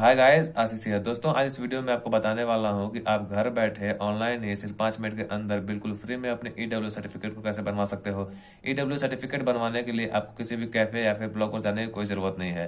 hi guys आशीष है दोस्तों आज इस वीडियो में आपको बताने वाला हूँ कि आप घर बैठे ऑनलाइन ही सिर्फ पाँच मिनट के अंदर बिल्कुल फ्री में अपने ई डब्ल्यू सर्टिफिकेट को कैसे बनवा सकते हो ई डब्ल्यू सर्टिफिकेट बनवाने के लिए आपको किसी भी कैफे या फिर ब्लॉग पर जाने की कोई ज़रूरत नहीं है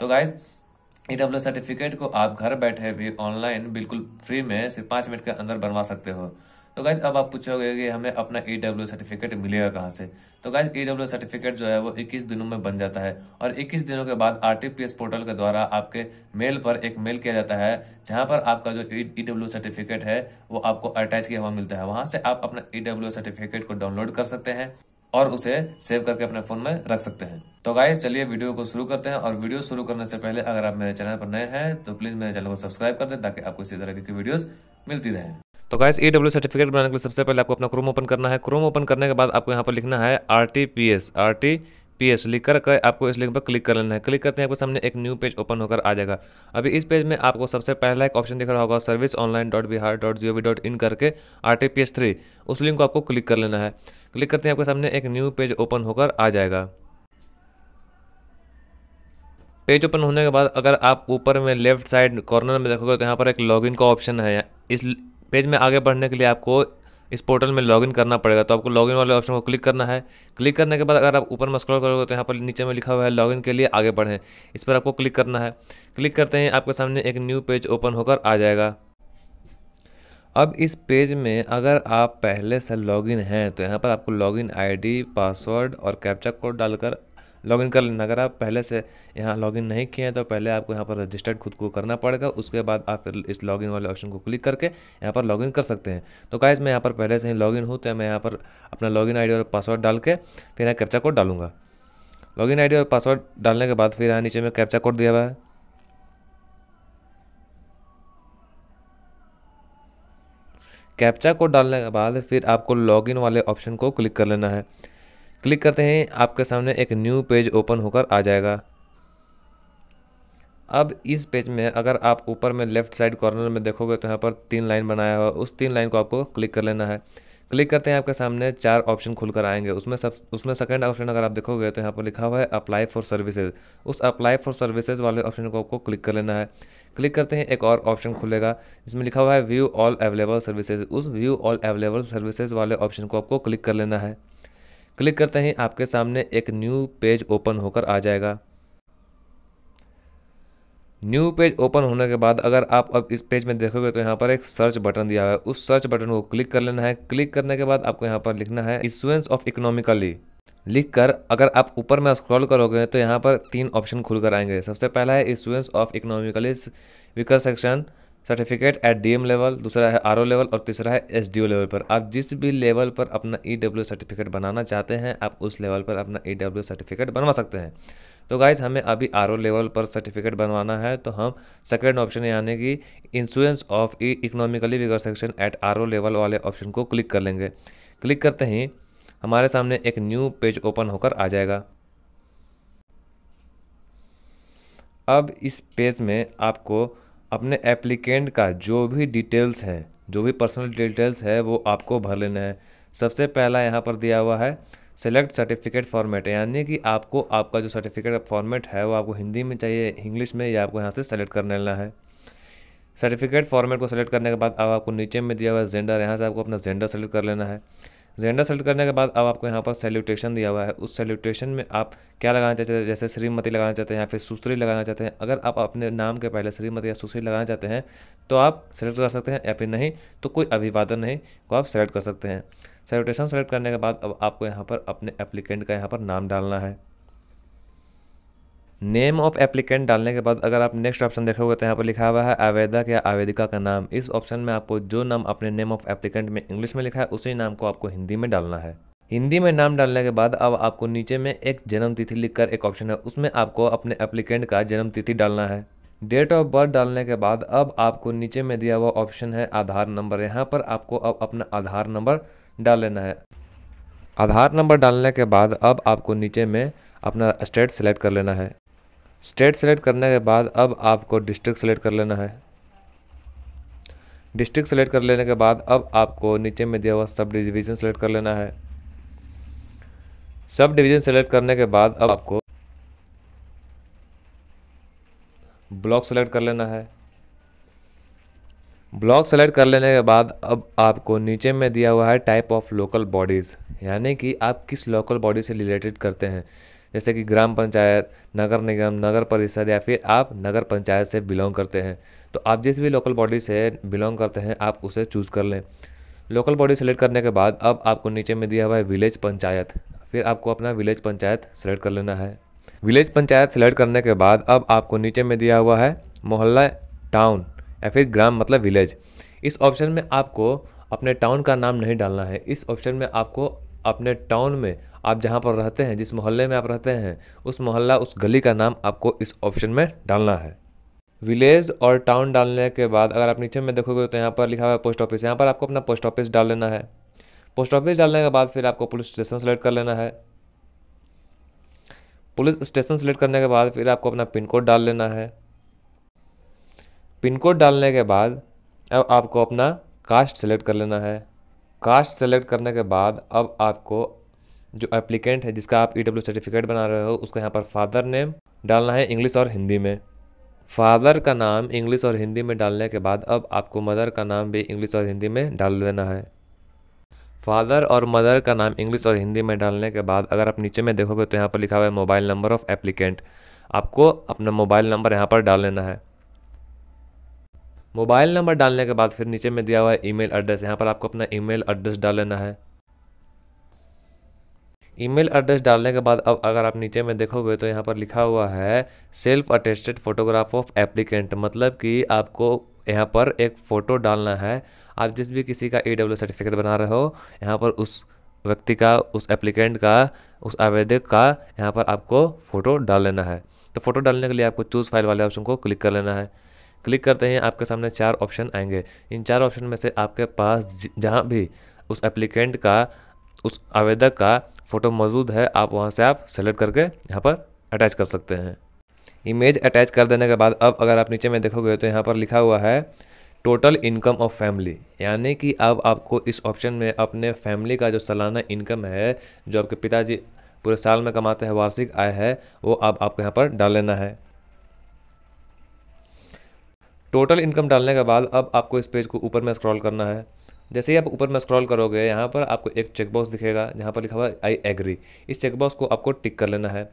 तो गाइज ई डब्ल्यू सर्टिफिकेट को आप घर बैठे भी ऑनलाइन बिल्कुल फ्री में सिर्फ पाँच मिनट के अंदर बनवा सकते हो तो गाइज अब आप पूछोगे कि हमें अपना ई डब्ल्यू सर्टिफिकेट मिलेगा कहाँ से तो गाइज ई डब्ल्यू सर्टिफिकेट जो है वो 21 दिनों में बन जाता है और 21 दिनों के बाद आर पोर्टल के द्वारा आपके मेल पर एक मेल किया जाता है जहाँ पर आपका जो ई डब्ल्यू सर्टिफिकेट है वो आपको अटैच किया हुआ मिलता है वहाँ से आप अपना ई डब्ल्यू सर्टिफिकेट को डाउनलोड कर सकते हैं और उसे सेव करके अपने फोन में रख सकते हैं तो गाइज चलिए वीडियो को शुरू करते हैं और वीडियो शुरू करने से पहले अगर आप मेरे चैनल पर नए हैं तो प्लीज मेरे चैनल को सब्सक्राइब कर दें ताकि आपको इसी तरह की वीडियोस मिलती रहे तो गाइस ई डब्ल्यू सर्टिफिकेट बनाने के लिए सबसे पहले आपको अपना क्रोम ओपन करना है क्रोम ओपन करने के बाद आपको यहाँ पर लिखना है R T P S R T P S लिख कर आपको इस लिंक पर क्लिक कर लेना है क्लिक करते हैं आपको सामने एक न्यू पेज ओपन होकर आ जाएगा अभी इस पेज में आपको सबसे पहला एक ऑप्शन दिख रहा होगा service online dot Bihar dot G O V dot in करके R T P S three उस लिंक को आपको क्लिक कर लेना है क्लिक करते हैं आपके सामने एक न्यू पेज ओपन होकर आ जाएगा पेज ओपन होने के बाद अगर आप ऊपर में लेफ्ट साइड कॉर्नर में देखोगे तो यहाँ पर एक लॉगिन का ऑप्शन है इस पेज में आगे बढ़ने के लिए आपको इस पोर्टल में लॉगिन करना पड़ेगा तो आपको लॉगिन वाले ऑप्शन को क्लिक करना है क्लिक करने के बाद अगर आप ऊपर में स्क्रॉल करोगे तो यहाँ पर नीचे में लिखा हुआ है लॉगिन के लिए आगे बढ़ें इस पर आपको क्लिक करना है क्लिक करते ही आपके सामने एक न्यू पेज ओपन होकर आ जाएगा अब इस पेज में अगर आप पहले से लॉगिन हैं तो यहाँ पर आपको लॉगिन आईडी पासवर्ड और कैप्चा कोड डालकर लॉगिन कर लेना अगर आप पहले से यहाँ लॉगिन नहीं किए हैं तो पहले आपको यहाँ पर रजिस्टर्ड खुद को करना पड़ेगा उसके बाद आप फिर इस लॉगिन वाले ऑप्शन को क्लिक करके यहाँ पर लॉगिन कर सकते हैं तो गाइज मैं यहाँ पर पहले से ही लॉगिन हूँ तो मैं यहाँ पर अपना लॉगिन आईडी और पासवर्ड डाल के फिर यहाँ कैप्चा कोड डालूंगा लॉगिन आईडी और पासवर्ड डालने के बाद फिर यहाँ नीचे में कैप्चा कोड दिया हुआ है कैप्चा कोड डालने के बाद फिर आपको लॉगिन वाले ऑप्शन को क्लिक कर लेना है क्लिक करते हैं आपके सामने एक न्यू पेज ओपन होकर आ जाएगा अब इस पेज में अगर आप ऊपर में लेफ्ट साइड कॉर्नर में देखोगे तो यहाँ पर तीन लाइन बनाया हुआ उस तीन लाइन को आपको क्लिक कर लेना है क्लिक करते हैं आपके सामने चार ऑप्शन खुलकर आएंगे उसमें सब उसमें सेकंड ऑप्शन अगर आप देखोगे तो यहाँ पर लिखा हुआ है अप्लाई फॉर सर्विसेज उस अप्लाई फॉर सर्विसेज वाले ऑप्शन को आपको क्लिक कर लेना है क्लिक करते हैं एक और ऑप्शन खुलेगा जिसमें लिखा हुआ है व्यू ऑल अवेलेबल सर्विसेज उस व्यू ऑल अवेलेबल सर्विसेज वाले ऑप्शन को आपको क्लिक कर लेना है क्लिक करते ही आपके सामने एक न्यू पेज ओपन होकर आ जाएगा न्यू पेज ओपन होने के बाद अगर आप अब इस पेज में देखोगे तो यहाँ पर एक सर्च बटन दिया हुआ है उस सर्च बटन को क्लिक कर लेना है क्लिक करने के बाद आपको यहाँ पर लिखना है इश्यूएंस ऑफ इकोनॉमिकली लिख कर अगर आप ऊपर में स्क्रॉल करोगे तो यहाँ पर तीन ऑप्शन खुलकर आएंगे सबसे पहला है issuance of economically weaker section certificate at DM level दूसरा है आरओ लेवल और तीसरा है एसडीओ लेवल पर आप जिस भी लेवल पर अपना ईडब्ल्यू e सर्टिफिकेट बनाना चाहते हैं आप उस लेवल पर अपना ईडब्ल्यू e सर्टिफिकेट बनवा सकते हैं तो गाइज हमें अभी आर लेवल पर सर्टिफिकेट बनवाना है तो हम सेकेंड ऑप्शन यानी कि insurance of economically weaker section at R level वाले ऑप्शन को क्लिक कर लेंगे क्लिक करते ही हमारे सामने एक न्यू पेज ओपन होकर आ जाएगा अब इस पेज में आपको अपने एप्लीकेंट का जो भी डिटेल्स है जो भी पर्सनल डिटेल्स है वो आपको भर लेना है सबसे पहला यहाँ पर दिया हुआ है सेलेक्ट सर्टिफिकेट फॉर्मेट यानी कि आपको आपका जो सर्टिफिकेट फॉर्मेट है वो आपको हिंदी में चाहिए इंग्लिश में या आपको यहाँ से सेलेक्ट कर लेना है सर्टिफिकेट फॉर्मेट को सेलेक्ट करने के बाद अब आपको नीचे में दिया हुआ है जेंडर यहाँ से आपको अपना जेंडर सेलेक्ट कर लेना है जेंडर सेलेक्ट करने के बाद अब आपको यहाँ पर सेल्यूटेशन दिया हुआ है उस सेल्यूटेशन में आप क्या लगाना चाहते हैं जैसे श्रीमती लगाना चाहते हैं या फिर सुश्री लगाना चाहते हैं अगर आप अपने नाम के पहले श्रीमती या सुश्री लगाना चाहते हैं तो आप सेलेक्ट कर सकते हैं या फिर नहीं तो कोई अभिवादन नहीं को आप सेलेक्ट कर सकते हैं सेल्यूटेशन सेलेक्ट करने के बाद अब आपको यहाँ पर अपने एप्लीकेंट का यहाँ पर नाम डालना है नेम ऑफ एप्लीकेंट डालने के बाद अगर आप नेक्स्ट ऑप्शन देखोगे तो यहाँ पर लिखा हुआ है आवेदक या आवेदिका का नाम इस ऑप्शन में आपको जो नाम अपने नेम ऑफ एप्लीकेंट में इंग्लिश में लिखा है उसी नाम को आपको हिंदी में डालना है हिंदी में नाम डालने के बाद अब आपको नीचे में एक जन्म तिथि लिखकर एक ऑप्शन है उसमें आपको अपने एप्लीकेंट का जन्म तिथि डालना है डेट ऑफ बर्थ डालने के बाद अब आपको नीचे में दिया हुआ ऑप्शन है आधार नंबर यहाँ पर आपको अब अपना आधार नंबर डाल लेना है आधार नंबर डालने के बाद अब आपको नीचे में अपना स्टेट सेलेक्ट कर लेना है स्टेट सेलेक्ट करने के बाद अब आपको डिस्ट्रिक्ट सेलेक्ट कर लेना है डिस्ट्रिक्ट सेलेक्ट कर लेने के बाद अब आपको नीचे में दिया हुआ सब डिवीज़न सेलेक्ट कर लेना है सब डिवीज़न सेलेक्ट करने के बाद अब आपको ब्लॉक सेलेक्ट कर लेना है ब्लॉक सेलेक्ट कर लेने के बाद अब आपको नीचे में दिया हुआ है टाइप ऑफ लोकल बॉडीज़ यानी कि आप किस लोकल बॉडी से रिलेटेड करते हैं जैसे कि ग्राम पंचायत नगर निगम नगर परिषद या फिर आप नगर पंचायत से बिलोंग करते हैं तो आप जिस भी लोकल बॉडी से बिलोंग करते हैं आप उसे चूज़ कर लें लोकल बॉडी सेलेक्ट करने के बाद अब आपको नीचे में दिया हुआ है विलेज पंचायत फिर आपको अपना विलेज पंचायत सेलेक्ट कर लेना है विलेज पंचायत सेलेक्ट करने के बाद अब आपको नीचे में दिया हुआ है मोहल्ला टाउन या फिर ग्राम मतलब विलेज इस ऑप्शन में आपको अपने टाउन का नाम नहीं डालना है इस ऑप्शन में आपको अपने टाउन में आप जहाँ पर रहते हैं जिस मोहल्ले में आप रहते हैं उस मोहल्ला उस गली का नाम आपको इस ऑप्शन में डालना है विलेज और टाउन डालने के बाद अगर आप नीचे में देखोगे तो यहाँ पर लिखा हुआ है पोस्ट ऑफिस यहाँ पर आपको अपना पोस्ट ऑफिस डाल लेना है पोस्ट ऑफिस डालने के बाद फिर आपको पुलिस स्टेशन सेलेक्ट कर लेना है पुलिस स्टेशन सेलेक्ट करने के बाद फिर आपको अपना पिन कोड डाल लेना है पिन कोड डालने के बाद अब आपको अपना कास्ट सेलेक्ट कर लेना है कास्ट सेलेक्ट करने के बाद अब आपको जो एप्लीकेंट है जिसका आप ई e सर्टिफिकेट बना रहे हो उसका यहाँ पर फादर नेम डालना है इंग्लिश और हिंदी में फादर का नाम इंग्लिश और हिंदी में डालने के बाद अब आपको मदर का नाम भी इंग्लिश और हिंदी में डाल देना है फादर और मदर का नाम इंग्लिश और हिंदी में डालने के बाद अगर आप नीचे में देखोगे तो यहाँ पर लिखा हुआ है मोबाइल नंबर ऑफ़ एप्लीकेंट आपको अपना मोबाइल नंबर यहाँ पर डाल लेना है मोबाइल नंबर डालने के बाद फिर नीचे में दिया हुआ है ईमेल एड्रेस यहाँ पर आपको अपना ईमेल एड्रेस डाल लेना है ईमेल एड्रेस डालने के बाद अब अगर आप नीचे में देखोगे तो यहाँ पर लिखा हुआ है self attested photograph of applicant मतलब कि आपको यहाँ पर एक फ़ोटो डालना है आप जिस भी किसी का ई सर्टिफिकेट बना रहे हो यहाँ पर उस व्यक्ति का उस एप्लीकेंट का उस आवेदक का यहाँ पर आपको फ़ोटो डाल लेना है तो फ़ोटो डालने के लिए आपको चूज़ फाइल वाले ऑप्शन को क्लिक कर लेना है क्लिक करते ही आपके सामने चार ऑप्शन आएंगे इन चार ऑप्शन में से आपके पास जहाँ भी उस एप्लीकेंट का उस आवेदक का फ़ोटो मौजूद है आप वहाँ से आप सेलेक्ट करके यहाँ पर अटैच कर सकते हैं इमेज अटैच कर देने के बाद अब अगर आप नीचे में देखोगे तो यहाँ पर लिखा हुआ है टोटल इनकम ऑफ फैमिली यानी कि अब आपको इस ऑप्शन में अपने फैमिली का जो सालाना इनकम है जो आपके पिताजी पूरे साल में कमाते हैं वार्षिक आय है वो अब आपको यहाँ पर डाल लेना है टोटल इनकम डालने के बाद अब आपको इस पेज को ऊपर में स्क्रॉल करना है जैसे ही आप ऊपर में स्क्रॉल करोगे यहाँ पर आपको एक चेकबॉक्स दिखेगा जहाँ पर लिखा हुआ है आई एग्री इस चेकबॉक्स को आपको टिक कर लेना है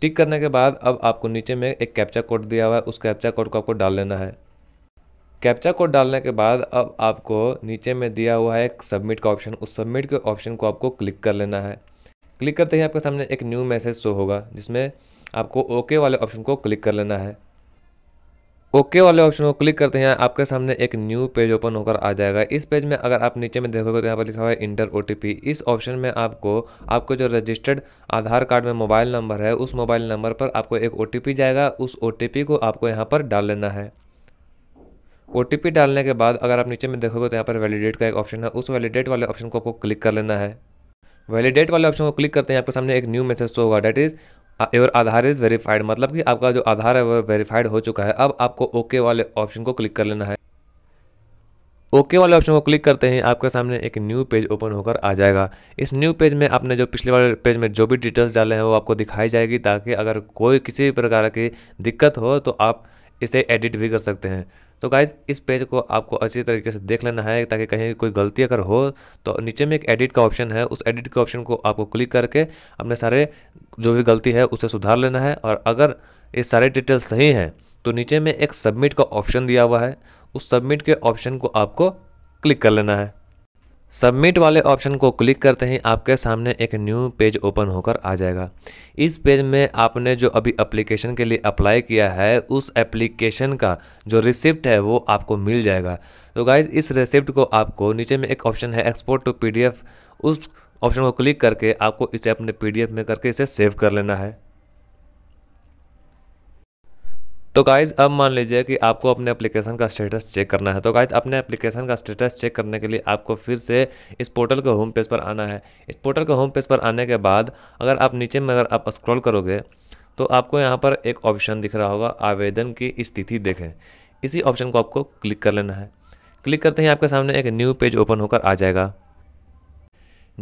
टिक करने के बाद अब आपको नीचे में एक कैप्चा कोड दिया हुआ है उस कैप्चा कोड को आपको डाल लेना है कैप्चा कोड डालने के बाद अब आपको नीचे में दिया हुआ है एक सबमिट का ऑप्शन उस सबमिट के ऑप्शन को आपको क्लिक कर लेना है क्लिक करते ही आपके सामने एक न्यू मैसेज शो होगा जिसमें आपको ओके वाले ऑप्शन को क्लिक कर लेना है ओके वाले ऑप्शन को क्लिक करते हैं आपके सामने एक न्यू पेज ओपन होकर आ जाएगा इस पेज में अगर आप नीचे में देखोगे तो यहाँ पर लिखा हुआ है इंटर ओ इस ऑप्शन में आपको आपको जो रजिस्टर्ड आधार कार्ड में मोबाइल नंबर है उस मोबाइल नंबर पर आपको एक ओ जाएगा उस ओ को आपको यहाँ पर डाल लेना है ओ डालने के बाद अगर आप नीचे में देखोगे तो यहाँ पर वैलिडेट का एक ऑप्शन है उस वैलिडेट वाले ऑप्शन को आपको क्लिक कर लेना है वैलिडेट वाले ऑप्शन को क्लिक करते हैं आपके सामने एक न्यू मैसेज तो होगा that is your Aadhaar is verified मतलब कि आपका जो आधार है वह वेरीफाइड हो चुका है अब आपको ओके okay वाले ऑप्शन को क्लिक कर लेना है ओके okay वाले ऑप्शन को क्लिक करते ही आपके सामने एक न्यू पेज ओपन होकर आ जाएगा इस न्यू पेज में आपने जो पिछले वाले पेज में जो भी डिटेल्स डाले हैं वो आपको दिखाई जाएगी ताकि अगर कोई किसी भी प्रकार की दिक्कत हो तो आप इसे एडिट भी कर सकते हैं तो गाइज़ इस पेज को आपको अच्छी तरीके से देख लेना है ताकि कहीं कोई गलती अगर हो तो नीचे में एक एडिट का ऑप्शन है उस एडिट के ऑप्शन को आपको क्लिक करके अपने सारे जो भी गलती है उसे सुधार लेना है और अगर ये सारे डिटेल सही हैं तो नीचे में एक सबमिट का ऑप्शन दिया हुआ है उस सबमिट के ऑप्शन को आपको क्लिक कर लेना है सबमिट वाले ऑप्शन को क्लिक करते ही आपके सामने एक न्यू पेज ओपन होकर आ जाएगा इस पेज में आपने जो अभी एप्लीकेशन के लिए अप्लाई किया है उस एप्लीकेशन का जो रिसिप्ट है वो आपको मिल जाएगा तो गाइज़ इस रिसिप्ट को आपको नीचे में एक ऑप्शन है एक्सपोर्ट टू पीडीएफ उस ऑप्शन को क्लिक करके आपको इसे अपने पीडीएफ में करके इसे सेव कर लेना है तो गाइज़ अब मान लीजिए कि आपको अपने एप्लीकेशन का स्टेटस चेक करना है तो गाइज़ अपने एप्लीकेशन का स्टेटस चेक करने के लिए आपको फिर से इस पोर्टल के होम पेज पर आना है इस पोर्टल के होम पेज पर आने के बाद अगर आप नीचे में अगर आप स्क्रॉल करोगे तो आपको यहाँ पर एक ऑप्शन दिख रहा होगा आवेदन की स्थिति देखें इसी ऑप्शन को आपको क्लिक कर लेना है क्लिक करते ही आपके सामने एक न्यू पेज ओपन होकर आ जाएगा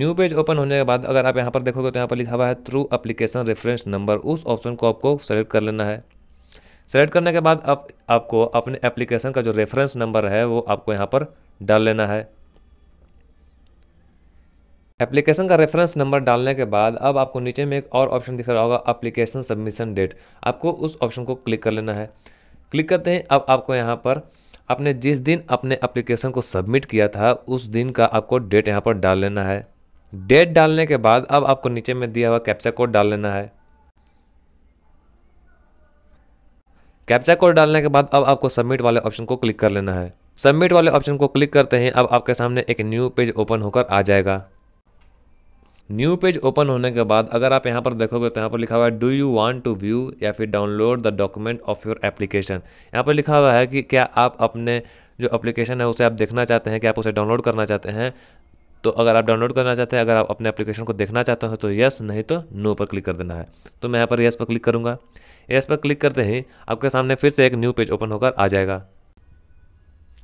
न्यू पेज ओपन होने के बाद अगर आप यहाँ पर देखोगे तो यहाँ पर लिखा हुआ है थ्रू अप्लीकेशन रेफरेंस नंबर उस ऑप्शन को आपको सेलेक्ट कर लेना है सेलेक्ट करने के बाद आप आपको अपने एप्लीकेशन का जो रेफरेंस नंबर है वो आपको यहाँ पर डाल लेना है एप्लीकेशन का रेफरेंस नंबर डालने के बाद अब आपको नीचे में एक और ऑप्शन दिख रहा होगा एप्लीकेशन सबमिशन डेट आपको उस ऑप्शन को क्लिक कर लेना है क्लिक करते हैं अब आपको यहाँ पर आपने जिस दिन अपने एप्लीकेशन को सबमिट किया था उस दिन का आपको डेट यहाँ पर डाल लेना है डेट डालने के बाद अब आपको नीचे में दिया हुआ कैप्चा कोड डाल लेना है कैप्चा कोड डालने के बाद अब आपको सबमिट वाले ऑप्शन को क्लिक कर लेना है सबमिट वाले ऑप्शन को क्लिक करते हैं अब आपके सामने एक न्यू पेज ओपन होकर आ जाएगा न्यू पेज ओपन होने के बाद अगर आप यहाँ पर देखोगे तो यहाँ पर लिखा हुआ है do you want to view या फिर download the document of your application यहाँ पर लिखा हुआ है कि क्या आप अपने जो एप्लीकेशन है उसे आप देखना चाहते हैं कि आप उसे डाउनलोड करना चाहते हैं तो अगर आप डाउनलोड करना चाहते हैं अगर आप अपने एप्लीकेशन को देखना चाहते हो तो यस नहीं तो नो पर क्लिक कर देना है तो मैं यहाँ पर यस पर क्लिक करूँगा यस पर क्लिक करते ही आपके सामने फिर से एक न्यू पेज ओपन होकर आ जाएगा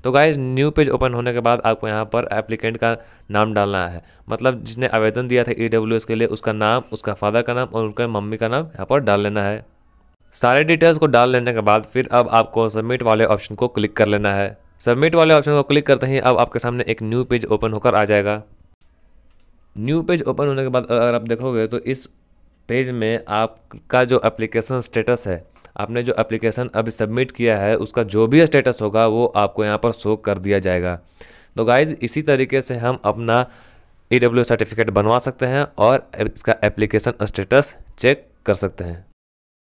तो गाइज न्यू पेज ओपन होने के बाद आपको यहाँ पर एप्लीकेंट का नाम डालना है मतलब जिसने आवेदन दिया था ई के लिए उसका नाम उसका फादर का नाम और उनके मम्मी का नाम यहाँ पर डाल लेना है सारे डिटेल्स को डाल लेने के बाद फिर अब आपको सबमिट वाले ऑप्शन को क्लिक कर लेना है सबमिट वाले ऑप्शन को क्लिक करते ही अब आपके सामने एक न्यू पेज ओपन होकर आ जाएगा न्यू पेज ओपन होने के बाद अगर आप देखोगे तो इस पेज में आपका जो एप्लीकेशन स्टेटस है आपने जो एप्लीकेशन अभी सबमिट किया है उसका जो भी स्टेटस होगा वो आपको यहाँ पर शो कर दिया जाएगा तो गाइज़ इसी तरीके से हम अपना ई e सर्टिफिकेट बनवा सकते हैं और इसका एप्लीकेशन स्टेटस चेक कर सकते हैं